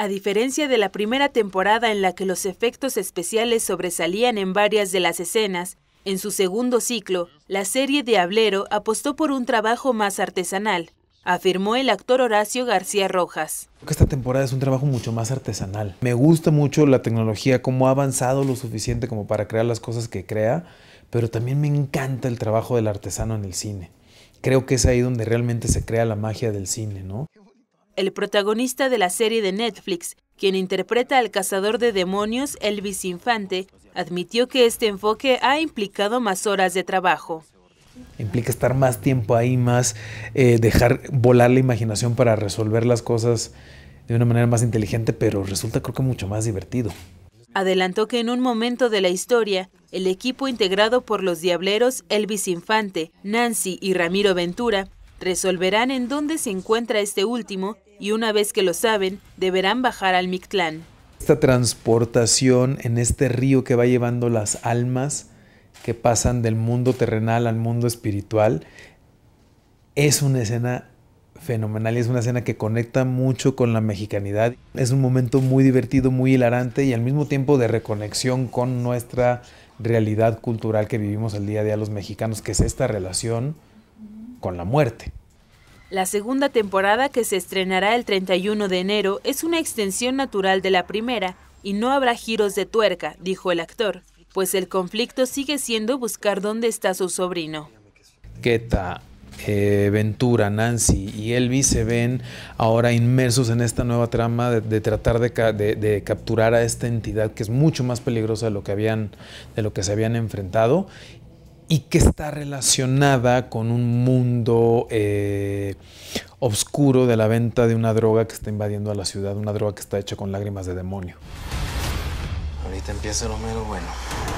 A diferencia de la primera temporada en la que los efectos especiales sobresalían en varias de las escenas, en su segundo ciclo, la serie de Hablero apostó por un trabajo más artesanal, afirmó el actor Horacio García Rojas. Esta temporada es un trabajo mucho más artesanal. Me gusta mucho la tecnología, cómo ha avanzado lo suficiente como para crear las cosas que crea, pero también me encanta el trabajo del artesano en el cine. Creo que es ahí donde realmente se crea la magia del cine, ¿no? el protagonista de la serie de Netflix, quien interpreta al cazador de demonios Elvis Infante, admitió que este enfoque ha implicado más horas de trabajo. Implica estar más tiempo ahí, más eh, dejar volar la imaginación para resolver las cosas de una manera más inteligente, pero resulta creo que mucho más divertido. Adelantó que en un momento de la historia, el equipo integrado por los diableros Elvis Infante, Nancy y Ramiro Ventura resolverán en dónde se encuentra este último y una vez que lo saben, deberán bajar al Mictlán. Esta transportación en este río que va llevando las almas que pasan del mundo terrenal al mundo espiritual es una escena fenomenal y es una escena que conecta mucho con la mexicanidad. Es un momento muy divertido, muy hilarante y al mismo tiempo de reconexión con nuestra realidad cultural que vivimos el día a día los mexicanos, que es esta relación con la muerte. La segunda temporada, que se estrenará el 31 de enero, es una extensión natural de la primera y no habrá giros de tuerca, dijo el actor, pues el conflicto sigue siendo buscar dónde está su sobrino. Queta, eh, Ventura, Nancy y Elvis se ven ahora inmersos en esta nueva trama de, tratar de, capturar a esta entidad que es mucho más peligrosa lo que habían, de lo que se habían enfrentado y que está relacionada con un mundo eh, oscuro de la venta de una droga que está invadiendo a la ciudad, una droga que está hecha con lágrimas de demonio. Ahorita empieza lo menos bueno.